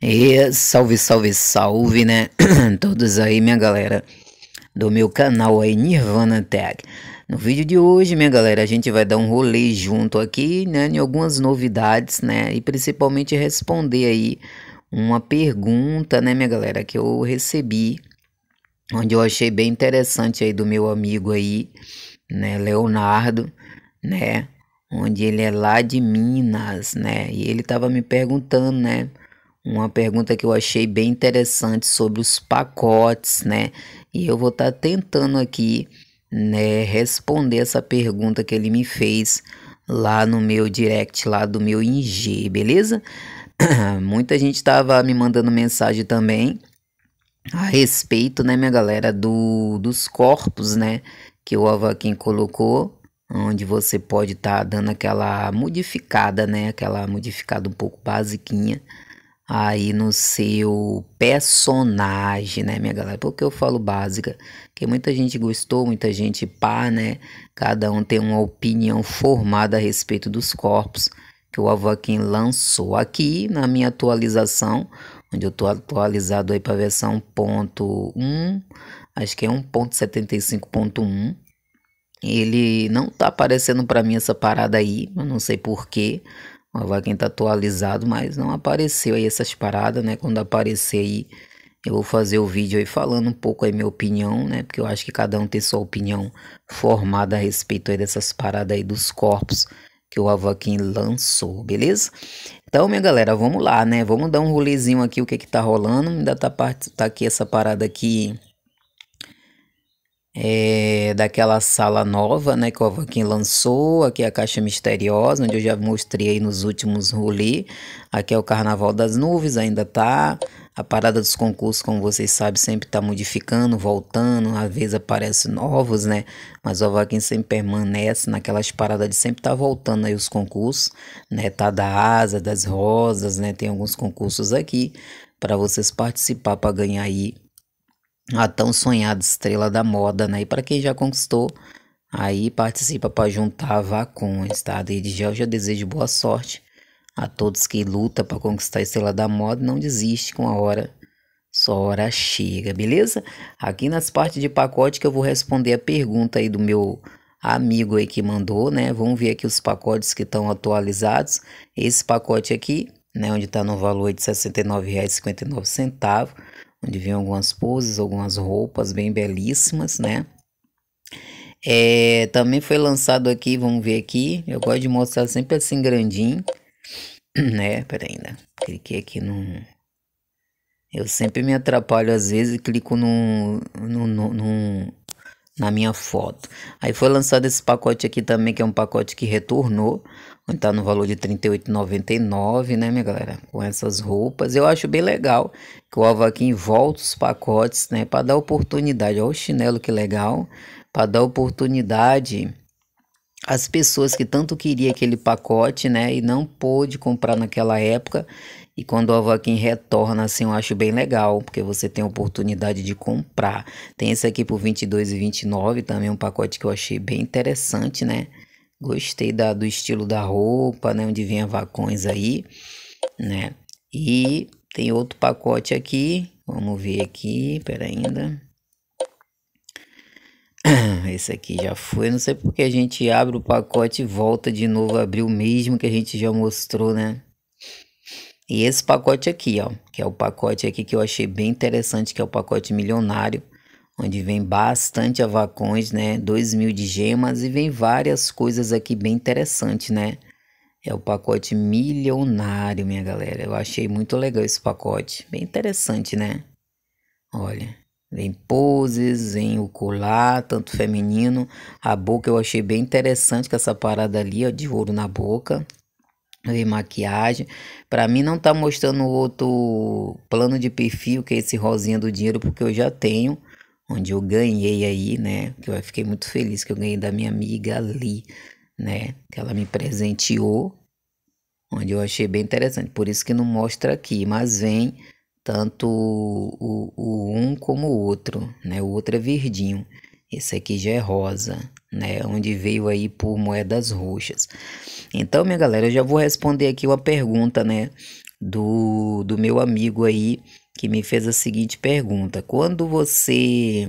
E salve, salve, salve, né? Todos aí, minha galera do meu canal aí, Nirvana Tag No vídeo de hoje, minha galera, a gente vai dar um rolê junto aqui, né? Em algumas novidades, né? E principalmente responder aí uma pergunta, né, minha galera, que eu recebi. Onde eu achei bem interessante aí do meu amigo aí, né, Leonardo, né? Onde ele é lá de Minas, né? E ele tava me perguntando, né? uma pergunta que eu achei bem interessante sobre os pacotes, né? E eu vou estar tá tentando aqui né, responder essa pergunta que ele me fez lá no meu direct, lá do meu ING, beleza? Muita gente estava me mandando mensagem também a respeito, né, minha galera, do, dos corpos, né, que o Avaquin colocou, onde você pode estar tá dando aquela modificada, né, aquela modificada um pouco basiquinha, aí no seu personagem, né, minha galera? Porque eu falo básica? Porque muita gente gostou, muita gente pá, né? Cada um tem uma opinião formada a respeito dos corpos que o Avakin lançou aqui na minha atualização, onde eu tô atualizado aí para versão 1.1, acho que é 1.75.1. Ele não tá aparecendo para mim essa parada aí, eu não sei porquê, uma vaquinha tá atualizado, mas não apareceu aí essas paradas, né? Quando aparecer aí, eu vou fazer o vídeo aí falando um pouco aí minha opinião, né? Porque eu acho que cada um tem sua opinião formada a respeito aí dessas paradas aí dos corpos que o Avaquim lançou, beleza? Então, minha galera, vamos lá, né? Vamos dar um rolezinho aqui, o que que tá rolando. Ainda tá, tá aqui essa parada aqui... É, é, daquela sala nova, né, que o Avaquim lançou, aqui é a Caixa Misteriosa, onde eu já mostrei nos últimos rolê. Aqui é o Carnaval das Nuvens, ainda tá. A parada dos concursos, como vocês sabem, sempre tá modificando, voltando, às vezes aparecem novos, né? Mas o Avaquim sempre permanece naquelas paradas de sempre tá voltando aí os concursos, né? Tá da Asa, das Rosas, né? Tem alguns concursos aqui para vocês participar para ganhar aí a tão sonhada estrela da moda, né? E para quem já conquistou, aí participa para juntar vacões, tá? E de eu já desejo boa sorte a todos que lutam para conquistar a estrela da moda, não desiste com a hora a hora chega, beleza? Aqui nas partes de pacote que eu vou responder a pergunta aí do meu amigo aí que mandou, né? Vamos ver aqui os pacotes que estão atualizados. Esse pacote aqui, né, onde está no valor de R$ 69,59, onde vem algumas poses, algumas roupas bem belíssimas, né? É, também foi lançado aqui, vamos ver aqui. Eu gosto de mostrar sempre assim grandinho, é, né? Pera ainda, cliquei aqui no. Eu sempre me atrapalho às vezes e clico no, no, no, no na minha foto. Aí foi lançado esse pacote aqui também, que é um pacote que retornou, tá no valor de R$ 38,99, né, minha galera? Com essas roupas. Eu acho bem legal que o aqui volta os pacotes, né, para dar oportunidade. Olha o chinelo que legal, para dar oportunidade as pessoas que tanto queria aquele pacote, né, e não pôde comprar naquela época. E quando a Vaquin retorna, assim, eu acho bem legal, porque você tem a oportunidade de comprar. Tem esse aqui por 22 e 29, também um pacote que eu achei bem interessante, né? Gostei da, do estilo da roupa, né, onde vinha vacões aí, né? E tem outro pacote aqui, vamos ver aqui, pera ainda. Esse aqui já foi. Não sei porque a gente abre o pacote e volta de novo a abrir o mesmo que a gente já mostrou, né? E esse pacote aqui, ó. Que é o pacote aqui que eu achei bem interessante, que é o pacote milionário. Onde vem bastante avacões, né? 2 mil de gemas e vem várias coisas aqui bem interessantes, né? É o pacote milionário, minha galera. Eu achei muito legal esse pacote. Bem interessante, né? Olha em poses, em o colar, tanto feminino. A boca eu achei bem interessante com essa parada ali, ó, de ouro na boca. E maquiagem. Para mim não tá mostrando outro plano de perfil que é esse rosinha do dinheiro, porque eu já tenho. Onde eu ganhei aí, né? Que eu fiquei muito feliz que eu ganhei da minha amiga ali, né? Que ela me presenteou. Onde eu achei bem interessante. Por isso que não mostra aqui, mas vem tanto o, o, um como o outro, né? O outro é verdinho, esse aqui já é rosa, né? Onde veio aí por moedas roxas. Então, minha galera, eu já vou responder aqui uma pergunta, né? Do, do meu amigo aí que me fez a seguinte pergunta: quando você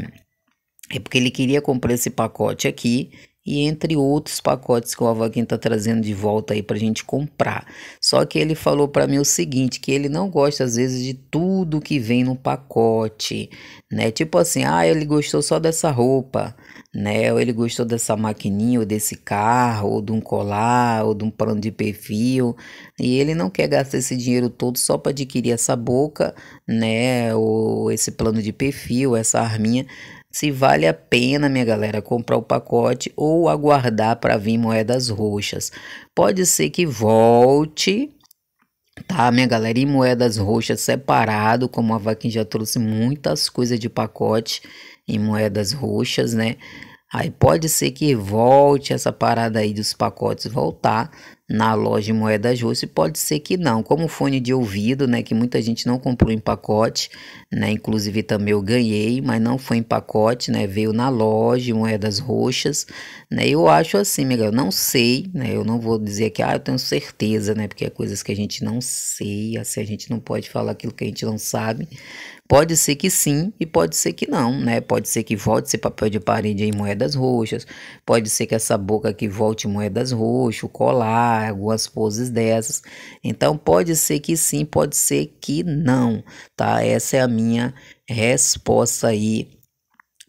é porque ele queria comprar esse pacote aqui e entre outros pacotes que o Avaquim está trazendo de volta aí para a gente comprar. Só que ele falou para mim o seguinte, que ele não gosta às vezes de tudo que vem no pacote, né? Tipo assim, ah, ele gostou só dessa roupa, né? Ou ele gostou dessa maquininha, ou desse carro, ou de um colar, ou de um plano de perfil, e ele não quer gastar esse dinheiro todo só para adquirir essa boca, né? Ou esse plano de perfil, essa arminha se vale a pena, minha galera, comprar o pacote ou aguardar para vir moedas roxas. Pode ser que volte, tá, minha galera, e moedas roxas separado, como a Vaquinha já trouxe muitas coisas de pacote em moedas roxas, né? Aí pode ser que volte essa parada aí dos pacotes voltar na loja de moeda justa e pode ser que não. Como fone de ouvido, né, que muita gente não comprou em pacote, né? Inclusive também eu ganhei, mas não foi em pacote, né? Veio na loja, moedas roxas, né? Eu acho assim, Miguel, não sei, né? Eu não vou dizer que ah, eu tenho certeza, né? Porque é coisas que a gente não sei, assim a gente não pode falar aquilo que a gente não sabe, Pode ser que sim e pode ser que não, né? Pode ser que volte ser papel de parede em moedas roxas, pode ser que essa boca aqui volte moedas roxas, colar, algumas poses dessas. Então pode ser que sim, pode ser que não, tá? Essa é a minha resposta aí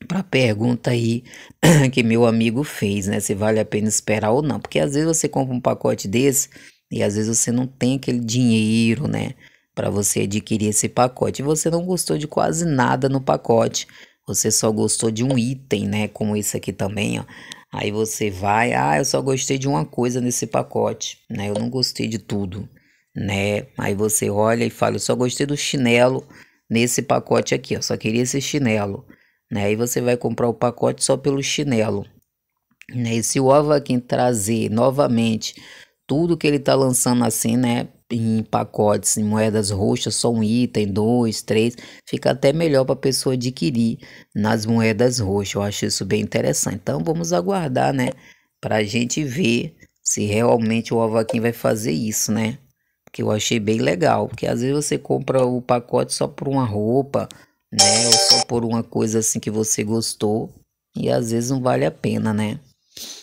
para a pergunta aí que meu amigo fez, né? Se vale a pena esperar ou não, porque às vezes você compra um pacote desse e às vezes você não tem aquele dinheiro, né? para você adquirir esse pacote. Você não gostou de quase nada no pacote, você só gostou de um item, né? Como esse aqui também, ó. Aí você vai, ah, eu só gostei de uma coisa nesse pacote, né? Eu não gostei de tudo, né? Aí você olha e fala, eu só gostei do chinelo nesse pacote aqui, ó. Só queria esse chinelo, né? Aí você vai comprar o pacote só pelo chinelo, né? E se o Avakin trazer novamente tudo que ele tá lançando assim, né? em pacotes, em moedas roxas, só um item, dois, três, fica até melhor para a pessoa adquirir nas moedas roxas. Eu acho isso bem interessante. Então vamos aguardar, né, para a gente ver se realmente o Avaquim vai fazer isso, né? Que eu achei bem legal, porque às vezes você compra o pacote só por uma roupa, né, ou só por uma coisa assim que você gostou, e às vezes não vale a pena, né?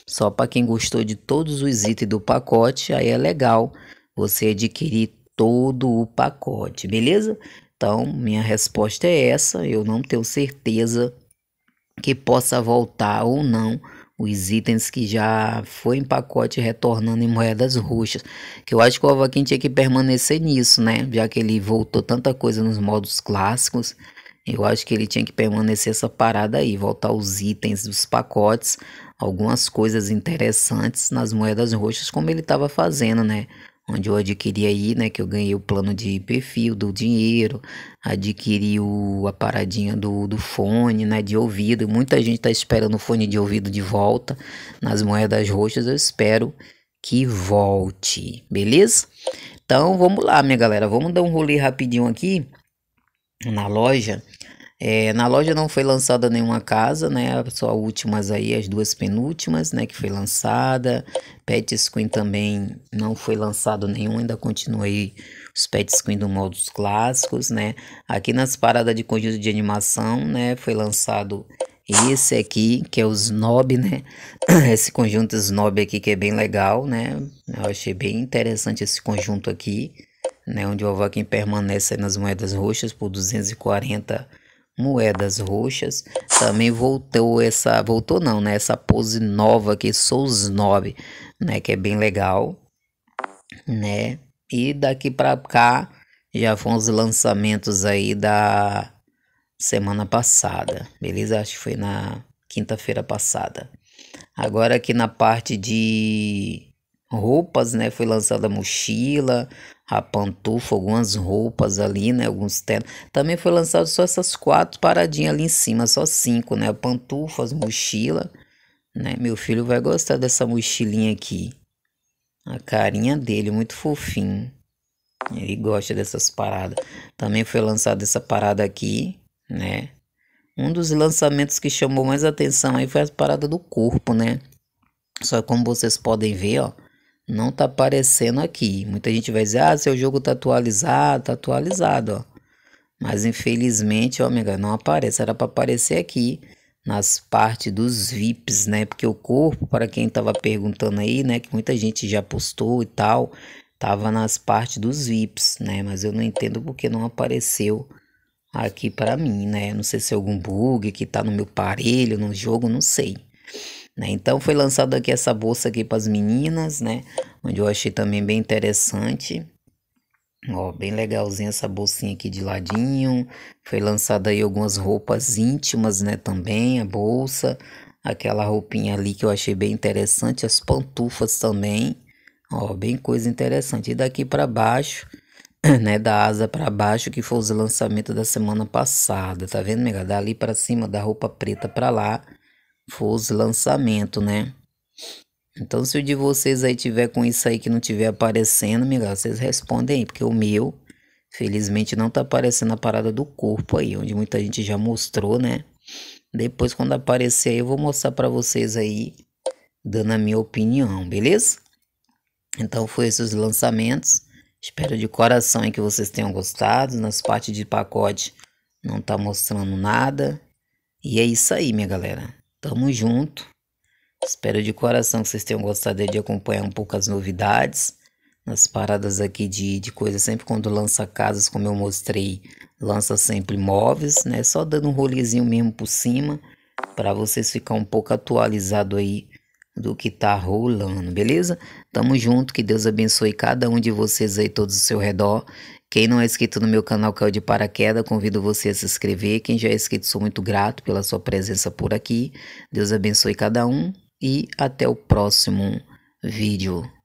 Só para quem gostou de todos os itens do pacote, aí é legal você adquirir todo o pacote, beleza? Então, minha resposta é essa. Eu não tenho certeza que possa voltar ou não os itens que já foi em pacote retornando em moedas roxas. Que eu acho que o Avaquim tinha que permanecer nisso, né? Já que ele voltou tanta coisa nos modos clássicos, eu acho que ele tinha que permanecer essa parada aí, voltar os itens dos pacotes, algumas coisas interessantes nas moedas roxas, como ele estava fazendo, né? onde eu adquiri aí, né, que eu ganhei o plano de perfil do dinheiro, adquiri o, a paradinha do, do fone, né, de ouvido. Muita gente tá esperando o fone de ouvido de volta nas moedas roxas. Eu espero que volte, beleza? Então vamos lá, minha galera, vamos dar um rolê rapidinho aqui na loja é, na loja não foi lançada nenhuma casa, né? Só últimas aí, as duas penúltimas, né? Que foi lançada. Pet Queen também não foi lançado nenhum, ainda continuei os Pet Queen do modo clássicos, né? Aqui nas paradas de conjunto de animação, né? Foi lançado esse aqui, que é o Snob, né? Esse conjunto Snob aqui que é bem legal, né? Eu achei bem interessante esse conjunto aqui, né? Onde o Alvaquim permanece nas moedas roxas por 240 moedas roxas. Também voltou essa, voltou não, né? Essa pose nova que sou os nove, né? Que é bem legal, né? E daqui para cá já foram os lançamentos aí da semana passada, beleza? Acho que foi na quinta-feira passada. Agora aqui na parte de roupas, né? Foi lançada a mochila, a pantufa, algumas roupas ali, né? Alguns ternos. Também foi lançado só essas quatro paradinhas ali em cima, só cinco, né? Pantufas, mochila, né? Meu filho vai gostar dessa mochilinha aqui. A carinha dele, muito fofinho. Ele gosta dessas paradas. Também foi lançada essa parada aqui, né? Um dos lançamentos que chamou mais atenção aí foi a parada do corpo, né? Só como vocês podem ver, ó não tá aparecendo aqui. Muita gente vai dizer, ah, seu jogo tá atualizado, tá atualizado, ó. Mas infelizmente, ômega, não aparece. Era para aparecer aqui nas partes dos VIPs, né? Porque o corpo, para quem tava perguntando aí, né, que muita gente já postou e tal, tava nas partes dos VIPs, né? Mas eu não entendo porque não apareceu aqui para mim, né? Não sei se é algum bug que tá no meu aparelho, no jogo, não sei. Né? Então foi lançado aqui essa bolsa aqui para as meninas, né? Onde eu achei também bem interessante. Ó, bem legalzinha essa bolsinha aqui de ladinho. Foi lançada aí algumas roupas íntimas, né? Também a bolsa, aquela roupinha ali que eu achei bem interessante, as pantufas também. Ó, bem coisa interessante. E daqui para baixo, né, da asa para baixo, que foi os lançamento da semana passada, tá vendo, nega? Dali para cima, da roupa preta para lá, for os lançamentos, né? Então, se o de vocês aí tiver com isso aí que não tiver aparecendo, amiga, vocês respondem aí, porque o meu, felizmente, não tá aparecendo a parada do corpo aí, onde muita gente já mostrou, né? Depois, quando aparecer aí, eu vou mostrar para vocês aí, dando a minha opinião, beleza? Então, foi esses lançamentos. Espero de coração aí que vocês tenham gostado. Nas partes de pacote, não tá mostrando nada. E é isso aí, minha galera. Tamo junto. Espero de coração que vocês tenham gostado de acompanhar um pouco as novidades. Nas paradas aqui de, de coisas, sempre quando lança casas, como eu mostrei, lança sempre móveis, né? Só dando um rolezinho mesmo por cima, para vocês ficar um pouco atualizado aí do que tá rolando, beleza? Tamo junto, que Deus abençoe cada um de vocês aí, todos ao seu redor. Quem não é inscrito no meu canal o de Paraquedas, convido você a se inscrever. Quem já é inscrito, sou muito grato pela sua presença por aqui. Deus abençoe cada um e até o próximo vídeo.